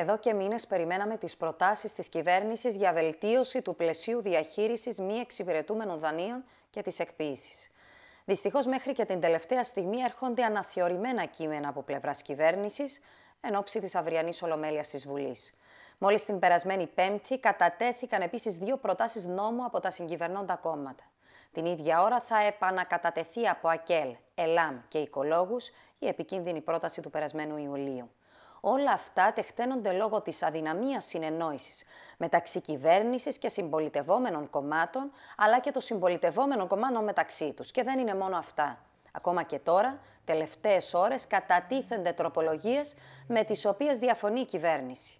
Εδώ και μήνες περιμέναμε τις προτάσεις της κυβέρνησης για βελτίωση του πλαισίου διαχείρισης μη εξυπηρετούμενων δανείων και της εκποίησης. Δυστυχώς μέχρι και την τελευταία στιγμή έρχονται αναθεωρημένα κείμενα από πλευράς κυβέρνησης εν ώψη της αυριανής ολομέλειας της Βουλής. Μόλις την περασμένη Πέμπτη κατατέθηκαν επίσης δύο προτάσεις νόμου από τα συγκυβερνώντα κόμματα. Την ίδια ώρα θα επανακατατεθεί από ΑΚΕΛ, ΕΛΑΜ και Οικολόγους η επικίνδυνη πρόταση του περασμένου Ιουλίου. Όλα αυτά τεχταίνονται λόγω της αδυναμίας συνεννόησης μεταξύ κυβέρνησης και συμπολιτευόμενων κομμάτων, αλλά και των συμπολιτευόμενων κομμάτων μεταξύ τους. Και δεν είναι μόνο αυτά. Ακόμα και τώρα, τελευταίες ώρες κατατίθενται τροπολογίες με τις οποίες διαφωνεί η κυβέρνηση.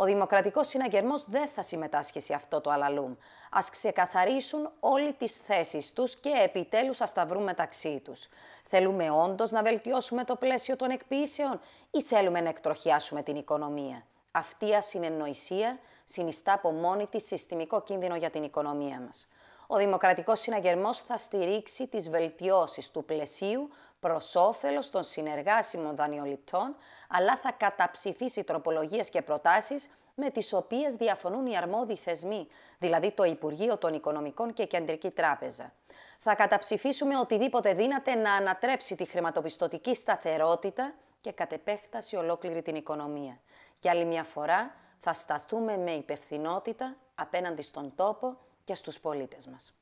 Ο Δημοκρατικός Συναγερμός δεν θα συμμετάσχει σε αυτό το αλαλούμ. Ας ξεκαθαρίσουν όλοι τις θέσεις τους και επιτέλους ας τα βρουν μεταξύ τους. Θέλουμε όντως να βελτιώσουμε το πλαίσιο των εκποιήσεων ή θέλουμε να εκτροχιάσουμε την οικονομία. Αυτή η ασυνεννοησία συνιστά από μόνη της συστημικό κίνδυνο για την οικονομία μας ο Δημοκρατικός Συναγερμός θα στηρίξει τις βελτιώσεις του πλαισίου προς όφελος των συνεργάσιμων δανειοληπτών, αλλά θα καταψηφίσει τροπολογίες και προτάσεις με τις οποίες διαφωνούν οι αρμόδιοι θεσμοί, δηλαδή το Υπουργείο των Οικονομικών και Κεντρική Τράπεζα. Θα καταψηφίσουμε οτιδήποτε δύναται να ανατρέψει τη χρηματοπιστωτική σταθερότητα και κατ' επέκταση ολόκληρη την οικονομία. Και άλλη μια φορά θα σταθούμε με υπευθυνότητα απέναντι στον τόπο και στους πολίτες μας.